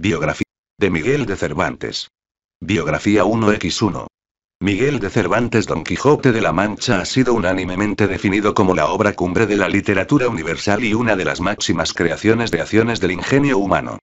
Biografía de Miguel de Cervantes. Biografía 1x1. Miguel de Cervantes Don Quijote de la Mancha ha sido unánimemente definido como la obra cumbre de la literatura universal y una de las máximas creaciones de acciones del ingenio humano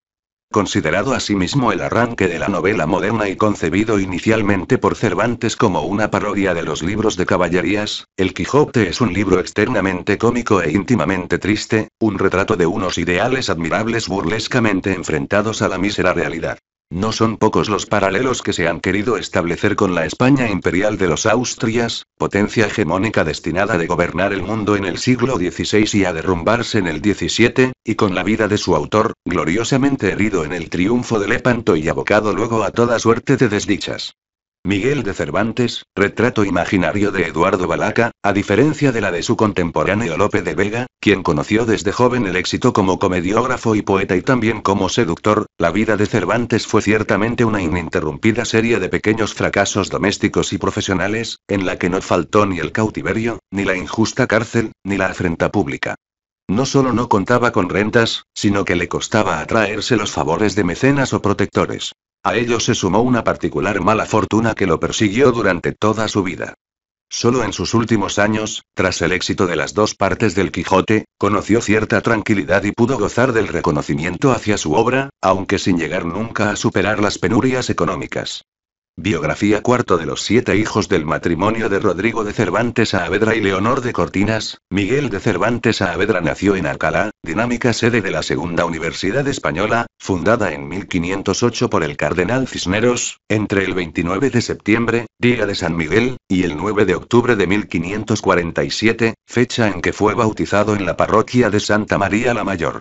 considerado asimismo el arranque de la novela moderna y concebido inicialmente por Cervantes como una parodia de los libros de caballerías, El Quijote es un libro externamente cómico e íntimamente triste, un retrato de unos ideales admirables burlescamente enfrentados a la mísera realidad. No son pocos los paralelos que se han querido establecer con la España imperial de los Austrias, potencia hegemónica destinada de gobernar el mundo en el siglo XVI y a derrumbarse en el XVII, y con la vida de su autor, gloriosamente herido en el triunfo de Lepanto y abocado luego a toda suerte de desdichas. Miguel de Cervantes, retrato imaginario de Eduardo Balaca, a diferencia de la de su contemporáneo Lope de Vega, quien conoció desde joven el éxito como comediógrafo y poeta y también como seductor, la vida de Cervantes fue ciertamente una ininterrumpida serie de pequeños fracasos domésticos y profesionales, en la que no faltó ni el cautiverio, ni la injusta cárcel, ni la afrenta pública. No solo no contaba con rentas, sino que le costaba atraerse los favores de mecenas o protectores. A ello se sumó una particular mala fortuna que lo persiguió durante toda su vida. Solo en sus últimos años, tras el éxito de las dos partes del Quijote, conoció cierta tranquilidad y pudo gozar del reconocimiento hacia su obra, aunque sin llegar nunca a superar las penurias económicas. Biografía cuarto de los siete hijos del matrimonio de Rodrigo de Cervantes Saavedra y Leonor de Cortinas. Miguel de Cervantes Saavedra nació en Alcalá, dinámica sede de la Segunda Universidad Española, fundada en 1508 por el cardenal Cisneros, entre el 29 de septiembre, día de San Miguel, y el 9 de octubre de 1547, fecha en que fue bautizado en la parroquia de Santa María la Mayor.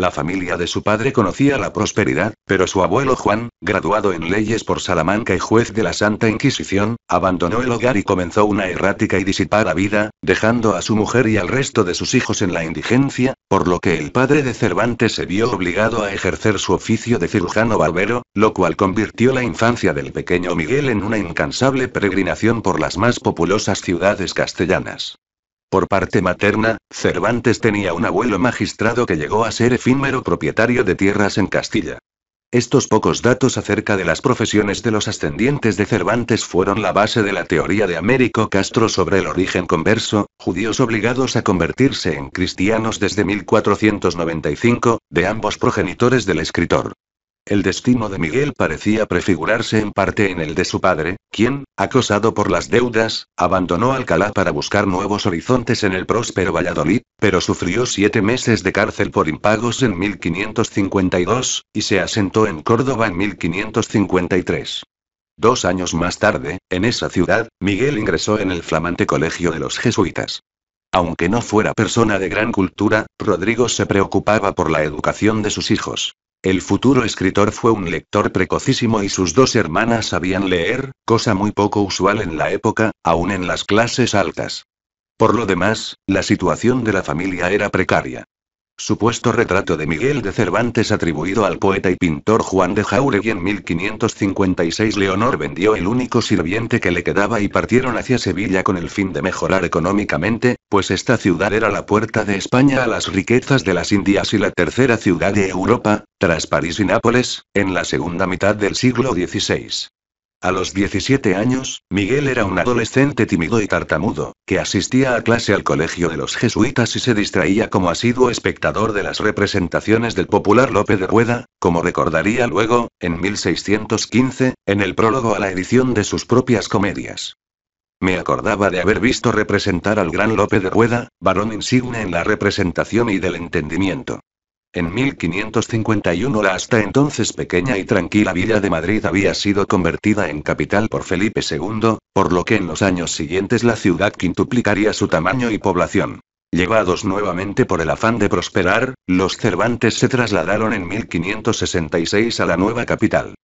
La familia de su padre conocía la prosperidad, pero su abuelo Juan, graduado en leyes por Salamanca y juez de la Santa Inquisición, abandonó el hogar y comenzó una errática y disipada vida, dejando a su mujer y al resto de sus hijos en la indigencia, por lo que el padre de Cervantes se vio obligado a ejercer su oficio de cirujano barbero, lo cual convirtió la infancia del pequeño Miguel en una incansable peregrinación por las más populosas ciudades castellanas. Por parte materna, Cervantes tenía un abuelo magistrado que llegó a ser efímero propietario de tierras en Castilla. Estos pocos datos acerca de las profesiones de los ascendientes de Cervantes fueron la base de la teoría de Américo Castro sobre el origen converso, judíos obligados a convertirse en cristianos desde 1495, de ambos progenitores del escritor. El destino de Miguel parecía prefigurarse en parte en el de su padre, quien, acosado por las deudas, abandonó Alcalá para buscar nuevos horizontes en el próspero Valladolid, pero sufrió siete meses de cárcel por impagos en 1552, y se asentó en Córdoba en 1553. Dos años más tarde, en esa ciudad, Miguel ingresó en el flamante colegio de los jesuitas. Aunque no fuera persona de gran cultura, Rodrigo se preocupaba por la educación de sus hijos. El futuro escritor fue un lector precocísimo y sus dos hermanas sabían leer, cosa muy poco usual en la época, aún en las clases altas. Por lo demás, la situación de la familia era precaria. Supuesto retrato de Miguel de Cervantes atribuido al poeta y pintor Juan de Jauregui en 1556 Leonor vendió el único sirviente que le quedaba y partieron hacia Sevilla con el fin de mejorar económicamente, pues esta ciudad era la puerta de España a las riquezas de las Indias y la tercera ciudad de Europa, tras París y Nápoles, en la segunda mitad del siglo XVI. A los 17 años, Miguel era un adolescente tímido y tartamudo, que asistía a clase al colegio de los jesuitas y se distraía como asiduo espectador de las representaciones del popular Lope de Rueda, como recordaría luego, en 1615, en el prólogo a la edición de sus propias comedias. Me acordaba de haber visto representar al gran Lope de Rueda, varón insigne en la representación y del entendimiento. En 1551 la hasta entonces pequeña y tranquila villa de Madrid había sido convertida en capital por Felipe II, por lo que en los años siguientes la ciudad quintuplicaría su tamaño y población. Llevados nuevamente por el afán de prosperar, los Cervantes se trasladaron en 1566 a la nueva capital.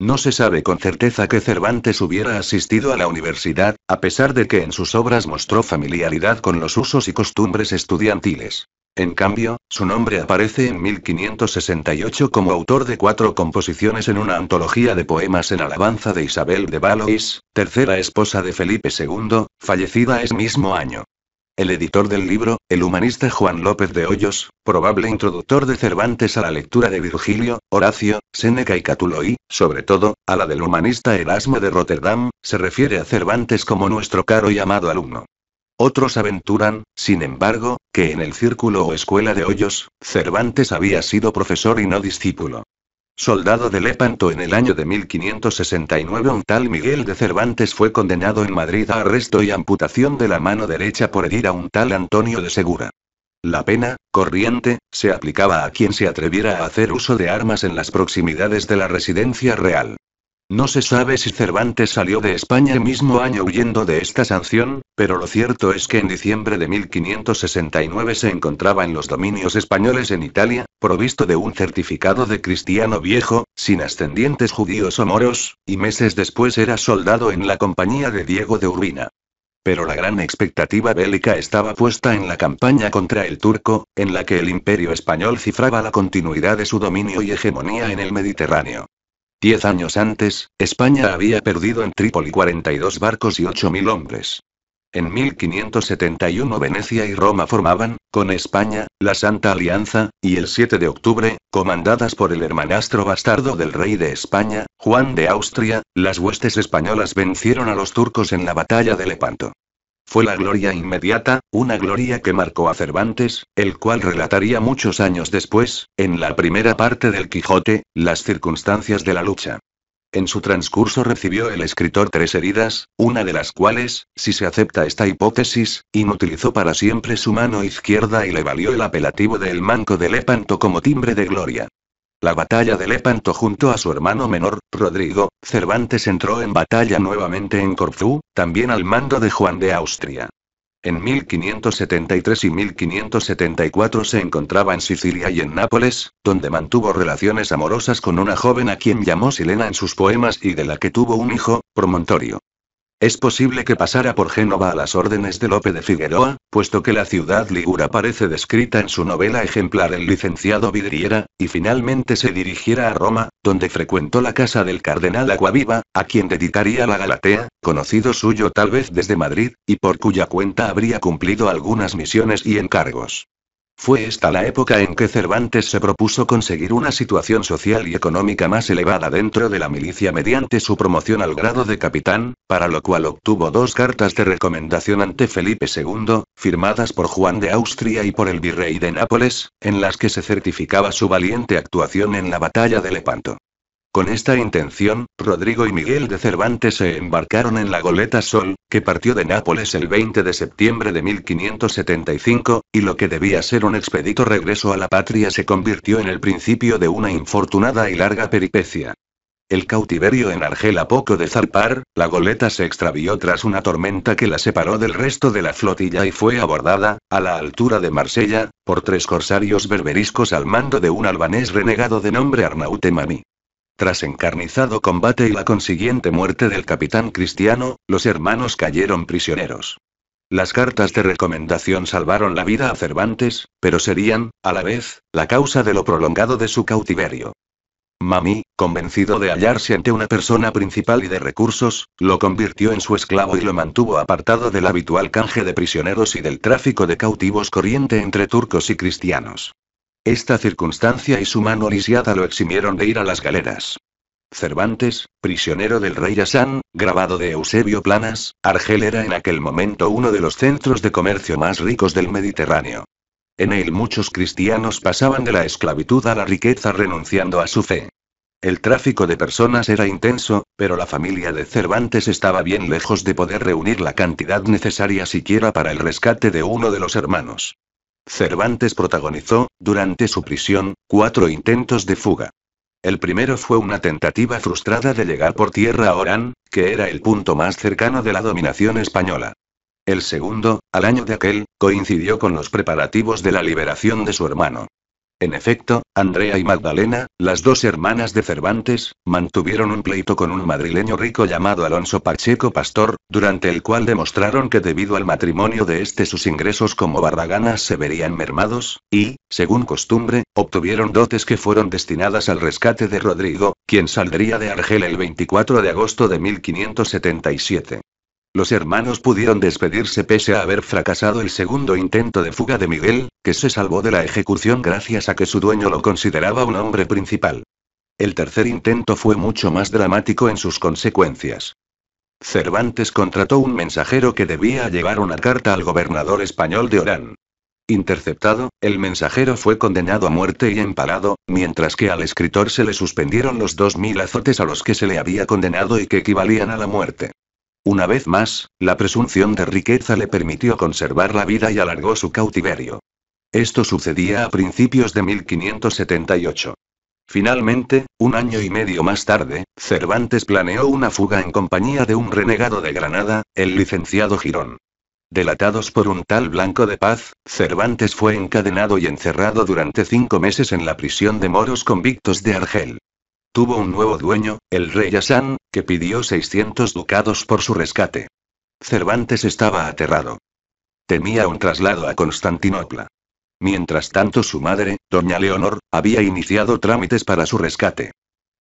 No se sabe con certeza que Cervantes hubiera asistido a la universidad, a pesar de que en sus obras mostró familiaridad con los usos y costumbres estudiantiles. En cambio, su nombre aparece en 1568 como autor de cuatro composiciones en una antología de poemas en alabanza de Isabel de Valois, tercera esposa de Felipe II, fallecida ese mismo año. El editor del libro, el humanista Juan López de Hoyos, probable introductor de Cervantes a la lectura de Virgilio, Horacio, Séneca y Catulo y, sobre todo, a la del humanista Erasmo de Rotterdam, se refiere a Cervantes como nuestro caro y amado alumno. Otros aventuran, sin embargo, que en el círculo o escuela de hoyos, Cervantes había sido profesor y no discípulo. Soldado de Lepanto en el año de 1569 un tal Miguel de Cervantes fue condenado en Madrid a arresto y amputación de la mano derecha por herir a un tal Antonio de Segura. La pena, corriente, se aplicaba a quien se atreviera a hacer uso de armas en las proximidades de la residencia real. No se sabe si Cervantes salió de España el mismo año huyendo de esta sanción, pero lo cierto es que en diciembre de 1569 se encontraba en los dominios españoles en Italia, provisto de un certificado de cristiano viejo, sin ascendientes judíos o moros, y meses después era soldado en la compañía de Diego de Urbina. Pero la gran expectativa bélica estaba puesta en la campaña contra el turco, en la que el imperio español cifraba la continuidad de su dominio y hegemonía en el Mediterráneo. Diez años antes, España había perdido en Trípoli 42 barcos y 8.000 hombres. En 1571 Venecia y Roma formaban, con España, la Santa Alianza, y el 7 de octubre, comandadas por el hermanastro bastardo del rey de España, Juan de Austria, las huestes españolas vencieron a los turcos en la batalla de Lepanto. Fue la gloria inmediata, una gloria que marcó a Cervantes, el cual relataría muchos años después, en la primera parte del Quijote, las circunstancias de la lucha. En su transcurso recibió el escritor tres heridas, una de las cuales, si se acepta esta hipótesis, inutilizó para siempre su mano izquierda y le valió el apelativo de El Manco de Lepanto como timbre de gloria. La batalla de Lepanto junto a su hermano menor, Rodrigo, Cervantes entró en batalla nuevamente en Corfú, también al mando de Juan de Austria. En 1573 y 1574 se encontraba en Sicilia y en Nápoles, donde mantuvo relaciones amorosas con una joven a quien llamó Silena en sus poemas y de la que tuvo un hijo, Promontorio. Es posible que pasara por Génova a las órdenes de Lope de Figueroa, puesto que la ciudad ligura parece descrita en su novela ejemplar El licenciado Vidriera, y finalmente se dirigiera a Roma, donde frecuentó la casa del cardenal Aguaviva, a quien dedicaría la Galatea, conocido suyo tal vez desde Madrid, y por cuya cuenta habría cumplido algunas misiones y encargos. Fue esta la época en que Cervantes se propuso conseguir una situación social y económica más elevada dentro de la milicia mediante su promoción al grado de capitán, para lo cual obtuvo dos cartas de recomendación ante Felipe II, firmadas por Juan de Austria y por el virrey de Nápoles, en las que se certificaba su valiente actuación en la batalla de Lepanto. Con esta intención, Rodrigo y Miguel de Cervantes se embarcaron en la goleta Sol, que partió de Nápoles el 20 de septiembre de 1575, y lo que debía ser un expedito regreso a la patria se convirtió en el principio de una infortunada y larga peripecia. El cautiverio en Argel a poco de zarpar, la goleta se extravió tras una tormenta que la separó del resto de la flotilla y fue abordada, a la altura de Marsella, por tres corsarios berberiscos al mando de un albanés renegado de nombre Arnaute tras encarnizado combate y la consiguiente muerte del capitán cristiano, los hermanos cayeron prisioneros. Las cartas de recomendación salvaron la vida a Cervantes, pero serían, a la vez, la causa de lo prolongado de su cautiverio. Mami, convencido de hallarse ante una persona principal y de recursos, lo convirtió en su esclavo y lo mantuvo apartado del habitual canje de prisioneros y del tráfico de cautivos corriente entre turcos y cristianos. Esta circunstancia y su mano lisiada lo eximieron de ir a las galeras. Cervantes, prisionero del rey Hassan, grabado de Eusebio Planas, Argel era en aquel momento uno de los centros de comercio más ricos del Mediterráneo. En él muchos cristianos pasaban de la esclavitud a la riqueza renunciando a su fe. El tráfico de personas era intenso, pero la familia de Cervantes estaba bien lejos de poder reunir la cantidad necesaria siquiera para el rescate de uno de los hermanos. Cervantes protagonizó, durante su prisión, cuatro intentos de fuga. El primero fue una tentativa frustrada de llegar por tierra a Orán, que era el punto más cercano de la dominación española. El segundo, al año de aquel, coincidió con los preparativos de la liberación de su hermano. En efecto, Andrea y Magdalena, las dos hermanas de Cervantes, mantuvieron un pleito con un madrileño rico llamado Alonso Pacheco Pastor, durante el cual demostraron que debido al matrimonio de este sus ingresos como barraganas se verían mermados, y, según costumbre, obtuvieron dotes que fueron destinadas al rescate de Rodrigo, quien saldría de Argel el 24 de agosto de 1577. Los hermanos pudieron despedirse pese a haber fracasado el segundo intento de fuga de Miguel, que se salvó de la ejecución gracias a que su dueño lo consideraba un hombre principal. El tercer intento fue mucho más dramático en sus consecuencias. Cervantes contrató un mensajero que debía llevar una carta al gobernador español de Orán. Interceptado, el mensajero fue condenado a muerte y empalado, mientras que al escritor se le suspendieron los dos mil azotes a los que se le había condenado y que equivalían a la muerte. Una vez más, la presunción de riqueza le permitió conservar la vida y alargó su cautiverio. Esto sucedía a principios de 1578. Finalmente, un año y medio más tarde, Cervantes planeó una fuga en compañía de un renegado de Granada, el licenciado Girón. Delatados por un tal Blanco de Paz, Cervantes fue encadenado y encerrado durante cinco meses en la prisión de moros convictos de Argel. Tuvo un nuevo dueño, el rey Hassan, que pidió 600 ducados por su rescate. Cervantes estaba aterrado. Temía un traslado a Constantinopla. Mientras tanto su madre, doña Leonor, había iniciado trámites para su rescate.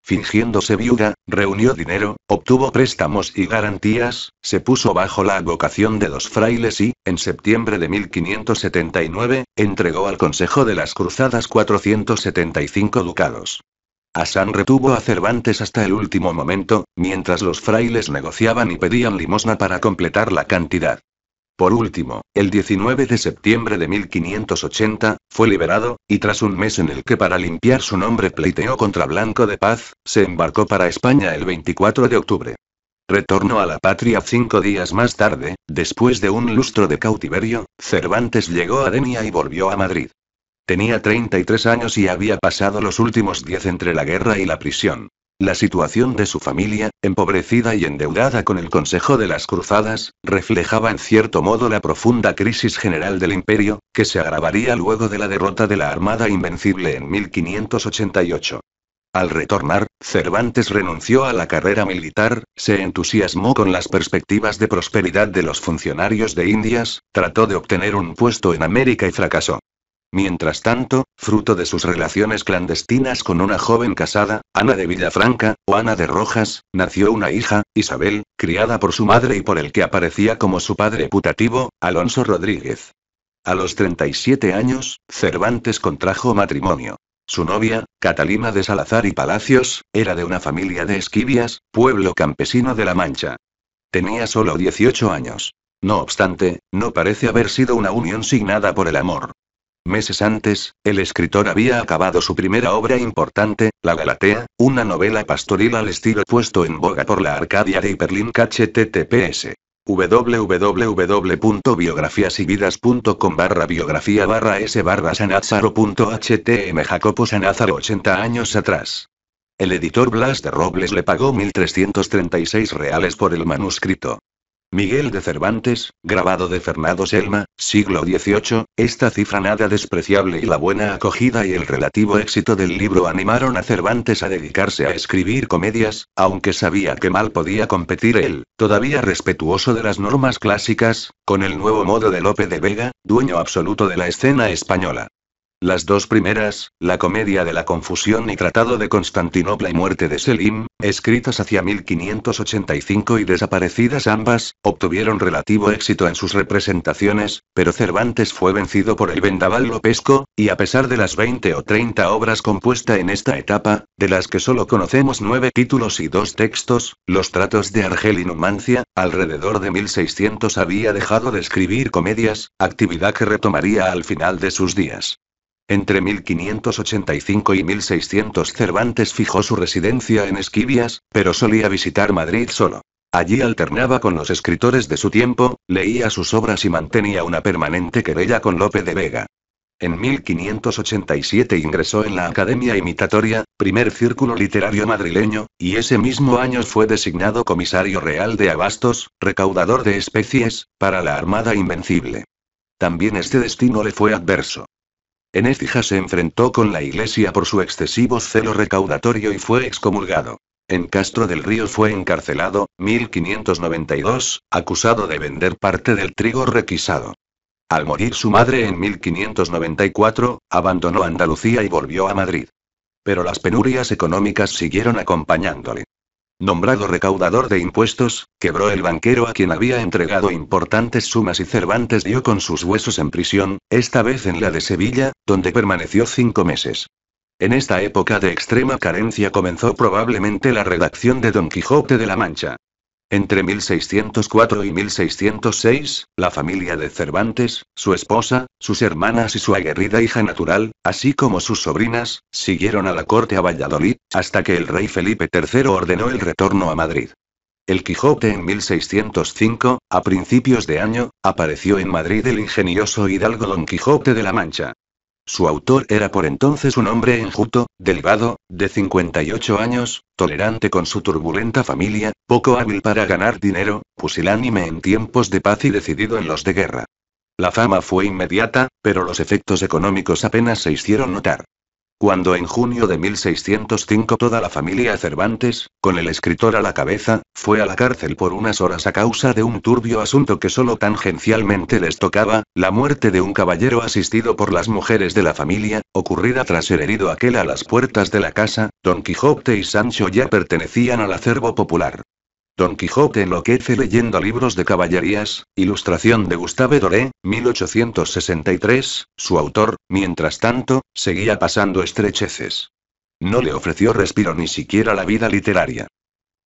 Fingiéndose viuda, reunió dinero, obtuvo préstamos y garantías, se puso bajo la advocación de los frailes y, en septiembre de 1579, entregó al Consejo de las Cruzadas 475 ducados. Hassan retuvo a Cervantes hasta el último momento, mientras los frailes negociaban y pedían limosna para completar la cantidad. Por último, el 19 de septiembre de 1580, fue liberado, y tras un mes en el que para limpiar su nombre pleiteó contra Blanco de Paz, se embarcó para España el 24 de octubre. Retornó a la patria cinco días más tarde, después de un lustro de cautiverio, Cervantes llegó a Denia y volvió a Madrid. Tenía 33 años y había pasado los últimos 10 entre la guerra y la prisión. La situación de su familia, empobrecida y endeudada con el Consejo de las Cruzadas, reflejaba en cierto modo la profunda crisis general del imperio, que se agravaría luego de la derrota de la Armada Invencible en 1588. Al retornar, Cervantes renunció a la carrera militar, se entusiasmó con las perspectivas de prosperidad de los funcionarios de Indias, trató de obtener un puesto en América y fracasó. Mientras tanto, fruto de sus relaciones clandestinas con una joven casada, Ana de Villafranca, o Ana de Rojas, nació una hija, Isabel, criada por su madre y por el que aparecía como su padre putativo, Alonso Rodríguez. A los 37 años, Cervantes contrajo matrimonio. Su novia, Catalina de Salazar y Palacios, era de una familia de Esquivias, pueblo campesino de La Mancha. Tenía solo 18 años. No obstante, no parece haber sido una unión signada por el amor. Meses antes, el escritor había acabado su primera obra importante, La Galatea, una novela pastoril al estilo puesto en boga por la Arcadia de Berlín HTTPS www.biografiasyvidas.com barra biografía barra s barra Jacopo Sanázaro 80 años atrás. El editor Blas de Robles le pagó 1.336 reales por el manuscrito. Miguel de Cervantes, grabado de Fernando Selma, siglo XVIII, esta cifra nada despreciable y la buena acogida y el relativo éxito del libro animaron a Cervantes a dedicarse a escribir comedias, aunque sabía que mal podía competir él, todavía respetuoso de las normas clásicas, con el nuevo modo de Lope de Vega, dueño absoluto de la escena española. Las dos primeras, La comedia de la confusión y Tratado de Constantinopla y Muerte de Selim, escritas hacia 1585 y desaparecidas ambas, obtuvieron relativo éxito en sus representaciones, pero Cervantes fue vencido por el vendaval lopesco, y a pesar de las 20 o 30 obras compuestas en esta etapa, de las que solo conocemos nueve títulos y dos textos, los tratos de Argel y Numancia, alrededor de 1600 había dejado de escribir comedias, actividad que retomaría al final de sus días. Entre 1585 y 1600 Cervantes fijó su residencia en Esquivias, pero solía visitar Madrid solo. Allí alternaba con los escritores de su tiempo, leía sus obras y mantenía una permanente querella con Lope de Vega. En 1587 ingresó en la Academia Imitatoria, primer círculo literario madrileño, y ese mismo año fue designado comisario real de abastos, recaudador de especies, para la Armada Invencible. También este destino le fue adverso. En se enfrentó con la Iglesia por su excesivo celo recaudatorio y fue excomulgado. En Castro del Río fue encarcelado, 1592, acusado de vender parte del trigo requisado. Al morir su madre en 1594, abandonó Andalucía y volvió a Madrid. Pero las penurias económicas siguieron acompañándole. Nombrado recaudador de impuestos, quebró el banquero a quien había entregado importantes sumas y Cervantes dio con sus huesos en prisión, esta vez en la de Sevilla, donde permaneció cinco meses. En esta época de extrema carencia comenzó probablemente la redacción de Don Quijote de la Mancha. Entre 1604 y 1606, la familia de Cervantes, su esposa, sus hermanas y su aguerrida hija natural, así como sus sobrinas, siguieron a la corte a Valladolid, hasta que el rey Felipe III ordenó el retorno a Madrid. El Quijote en 1605, a principios de año, apareció en Madrid el ingenioso hidalgo Don Quijote de la Mancha, su autor era por entonces un hombre enjuto, delgado, de 58 años, tolerante con su turbulenta familia, poco hábil para ganar dinero, pusilánime en tiempos de paz y decidido en los de guerra. La fama fue inmediata, pero los efectos económicos apenas se hicieron notar. Cuando en junio de 1605 toda la familia Cervantes, con el escritor a la cabeza, fue a la cárcel por unas horas a causa de un turbio asunto que solo tangencialmente les tocaba, la muerte de un caballero asistido por las mujeres de la familia, ocurrida tras ser herido aquel a las puertas de la casa, Don Quijote y Sancho ya pertenecían al acervo popular. Don Quijote enloquece leyendo libros de caballerías, ilustración de Gustave Doré, 1863, su autor, mientras tanto, seguía pasando estrecheces. No le ofreció respiro ni siquiera la vida literaria.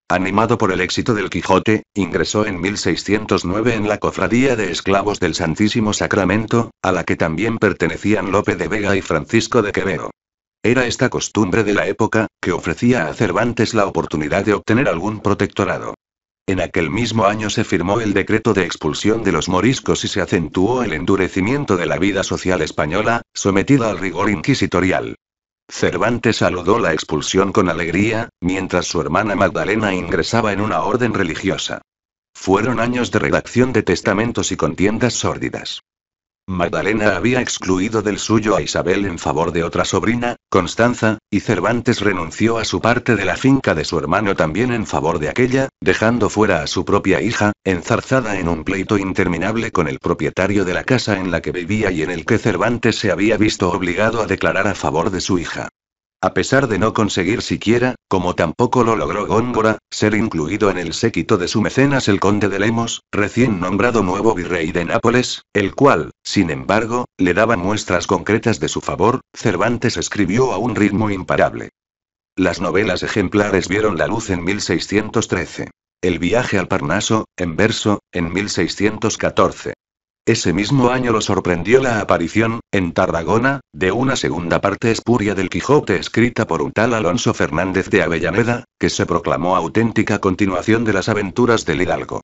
Animado por el éxito del Quijote, ingresó en 1609 en la Cofradía de Esclavos del Santísimo Sacramento, a la que también pertenecían Lope de Vega y Francisco de Quevedo. Era esta costumbre de la época, que ofrecía a Cervantes la oportunidad de obtener algún protectorado. En aquel mismo año se firmó el decreto de expulsión de los moriscos y se acentuó el endurecimiento de la vida social española, sometida al rigor inquisitorial. Cervantes saludó la expulsión con alegría, mientras su hermana Magdalena ingresaba en una orden religiosa. Fueron años de redacción de testamentos y contiendas sórdidas. Magdalena había excluido del suyo a Isabel en favor de otra sobrina, Constanza, y Cervantes renunció a su parte de la finca de su hermano también en favor de aquella, dejando fuera a su propia hija, enzarzada en un pleito interminable con el propietario de la casa en la que vivía y en el que Cervantes se había visto obligado a declarar a favor de su hija. A pesar de no conseguir siquiera, como tampoco lo logró Góngora, ser incluido en el séquito de su mecenas el conde de Lemos, recién nombrado nuevo virrey de Nápoles, el cual, sin embargo, le daba muestras concretas de su favor, Cervantes escribió a un ritmo imparable. Las novelas ejemplares vieron la luz en 1613. El viaje al Parnaso, en verso, en 1614. Ese mismo año lo sorprendió la aparición, en Tarragona, de una segunda parte espuria del Quijote escrita por un tal Alonso Fernández de Avellaneda, que se proclamó auténtica continuación de las aventuras del Hidalgo.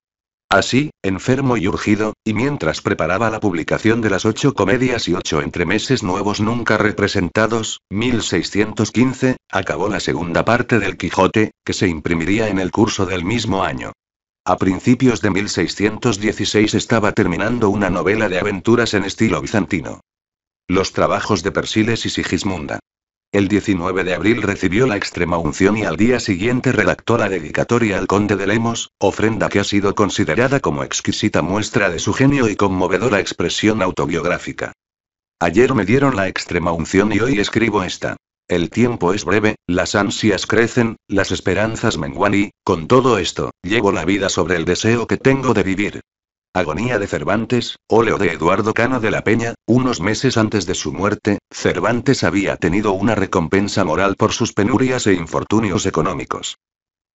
Así, enfermo y urgido, y mientras preparaba la publicación de las ocho comedias y ocho entremeses nuevos nunca representados, 1615, acabó la segunda parte del Quijote, que se imprimiría en el curso del mismo año. A principios de 1616 estaba terminando una novela de aventuras en estilo bizantino. Los trabajos de Persiles y Sigismunda. El 19 de abril recibió la extrema unción y al día siguiente redactó la dedicatoria al conde de Lemos, ofrenda que ha sido considerada como exquisita muestra de su genio y conmovedora expresión autobiográfica. Ayer me dieron la extrema unción y hoy escribo esta. El tiempo es breve, las ansias crecen, las esperanzas menguan y, con todo esto, llevo la vida sobre el deseo que tengo de vivir. Agonía de Cervantes, óleo de Eduardo Cano de la Peña, unos meses antes de su muerte, Cervantes había tenido una recompensa moral por sus penurias e infortunios económicos.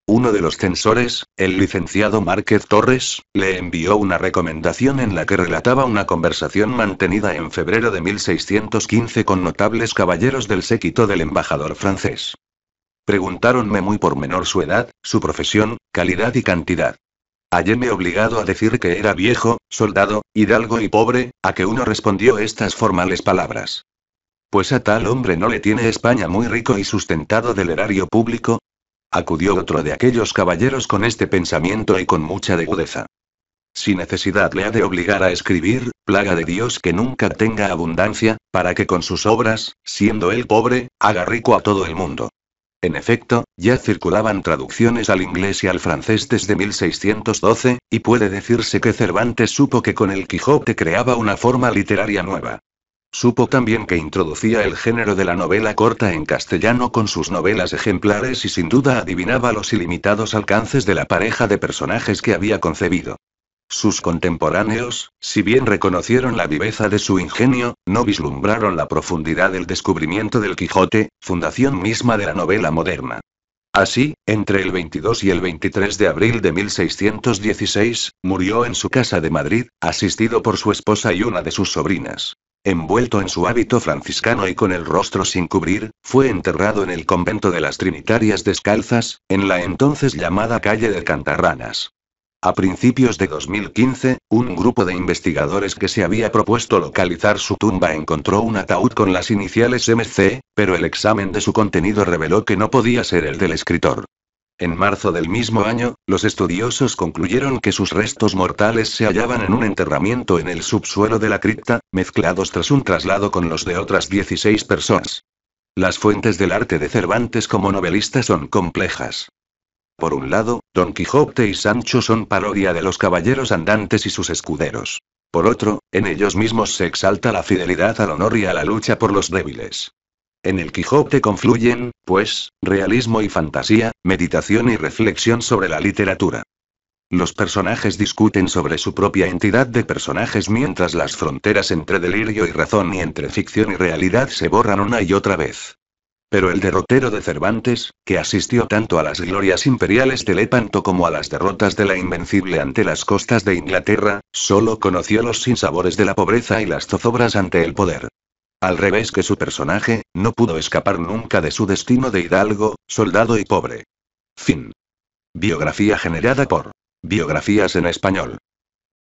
Uno de los censores, el licenciado Márquez Torres, le envió una recomendación en la que relataba una conversación mantenida en febrero de 1615 con notables caballeros del séquito del embajador francés. Preguntáronme muy por menor su edad, su profesión, calidad y cantidad. Halléme obligado a decir que era viejo, soldado, hidalgo y pobre, a que uno respondió estas formales palabras. Pues a tal hombre no le tiene España muy rico y sustentado del erario público, acudió otro de aquellos caballeros con este pensamiento y con mucha degudeza. Si necesidad le ha de obligar a escribir, plaga de Dios que nunca tenga abundancia, para que con sus obras, siendo él pobre, haga rico a todo el mundo. En efecto, ya circulaban traducciones al inglés y al francés desde 1612, y puede decirse que Cervantes supo que con el Quijote creaba una forma literaria nueva. Supo también que introducía el género de la novela corta en castellano con sus novelas ejemplares y sin duda adivinaba los ilimitados alcances de la pareja de personajes que había concebido. Sus contemporáneos, si bien reconocieron la viveza de su ingenio, no vislumbraron la profundidad del descubrimiento del Quijote, fundación misma de la novela moderna. Así, entre el 22 y el 23 de abril de 1616, murió en su casa de Madrid, asistido por su esposa y una de sus sobrinas envuelto en su hábito franciscano y con el rostro sin cubrir, fue enterrado en el convento de las Trinitarias Descalzas, en la entonces llamada calle de Cantarranas. A principios de 2015, un grupo de investigadores que se había propuesto localizar su tumba encontró un ataúd con las iniciales MC, pero el examen de su contenido reveló que no podía ser el del escritor. En marzo del mismo año, los estudiosos concluyeron que sus restos mortales se hallaban en un enterramiento en el subsuelo de la cripta, mezclados tras un traslado con los de otras 16 personas. Las fuentes del arte de Cervantes como novelista son complejas. Por un lado, Don Quijote y Sancho son parodia de los caballeros andantes y sus escuderos. Por otro, en ellos mismos se exalta la fidelidad al honor y a la lucha por los débiles. En el Quijote confluyen, pues, realismo y fantasía, meditación y reflexión sobre la literatura. Los personajes discuten sobre su propia entidad de personajes mientras las fronteras entre delirio y razón y entre ficción y realidad se borran una y otra vez. Pero el derrotero de Cervantes, que asistió tanto a las glorias imperiales de Lepanto como a las derrotas de la Invencible ante las costas de Inglaterra, solo conoció los sinsabores de la pobreza y las zozobras ante el poder. Al revés que su personaje, no pudo escapar nunca de su destino de hidalgo, soldado y pobre. Fin. Biografía generada por Biografías en español.